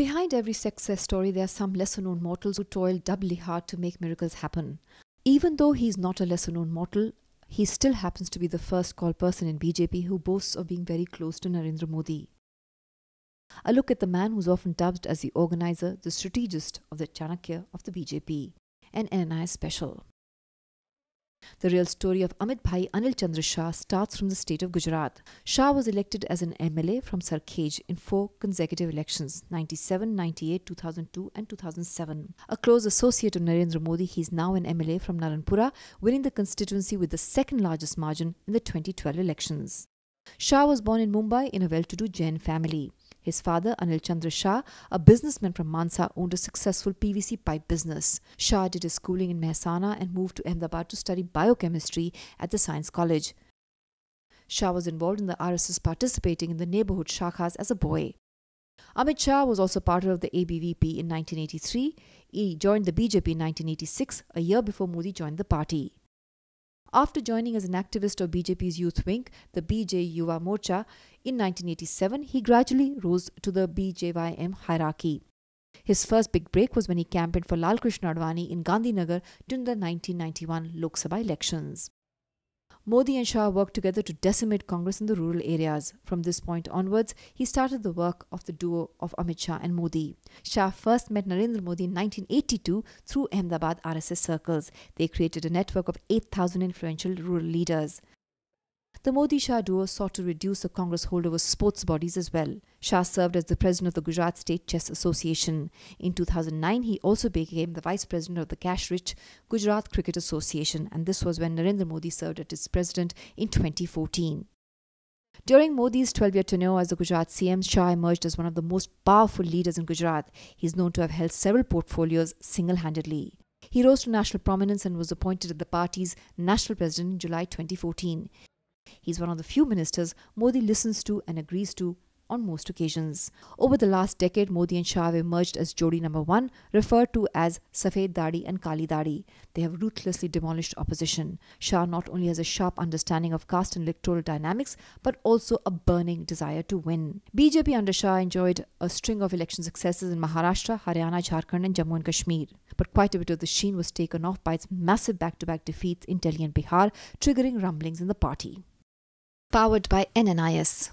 Behind every success story, there are some lesser known mortals who toil doubly hard to make miracles happen. Even though he is not a lesser known mortal, he still happens to be the first call person in BJP who boasts of being very close to Narendra Modi. A look at the man who's often dubbed as the organizer, the strategist of the Chanakya of the BJP, an NNI special. The real story of Amit Bhai Anil Chandra Shah starts from the state of Gujarat. Shah was elected as an MLA from Sarkhej in four consecutive elections 97, 98, 2002, and 2007. A close associate of Narendra Modi, he is now an MLA from Naranpura, winning the constituency with the second largest margin in the 2012 elections. Shah was born in Mumbai in a well to do Jain family. His father, Anil Chandra Shah, a businessman from Mansa, owned a successful PVC pipe business. Shah did his schooling in Mehsana and moved to Ahmedabad to study biochemistry at the Science College. Shah was involved in the RSS participating in the neighborhood shakhas as a boy. Amit Shah was also part of the ABVP in 1983. He joined the BJP in 1986, a year before Modi joined the party. After joining as an activist of BJP's youth wing, the BJ Yuva Morcha, in 1987, he gradually rose to the BJYM hierarchy. His first big break was when he campaigned for Lal Krishna Advani in Gandhinagar during the 1991 Lok Sabha elections. Modi and Shah worked together to decimate Congress in the rural areas. From this point onwards, he started the work of the duo of Amit Shah and Modi. Shah first met Narendra Modi in 1982 through Ahmedabad RSS circles. They created a network of 8,000 influential rural leaders. The Modi Shah duo sought to reduce the Congress hold over sports bodies as well. Shah served as the president of the Gujarat State Chess Association. In 2009, he also became the vice president of the cash rich Gujarat Cricket Association, and this was when Narendra Modi served as its president in 2014. During Modi's 12 year tenure as the Gujarat CM, Shah emerged as one of the most powerful leaders in Gujarat. He is known to have held several portfolios single handedly. He rose to national prominence and was appointed as the party's national president in July 2014. He's one of the few ministers Modi listens to and agrees to on most occasions. Over the last decade, Modi and Shah have emerged as Jodi number one, referred to as Safed Dadi and Kali Dadi. They have ruthlessly demolished opposition. Shah not only has a sharp understanding of caste and electoral dynamics, but also a burning desire to win. BJP under Shah enjoyed a string of election successes in Maharashtra, Haryana, Jharkhand, and Jammu and Kashmir. But quite a bit of the sheen was taken off by its massive back to back defeats in Delhi and Bihar, triggering rumblings in the party powered by Ananias.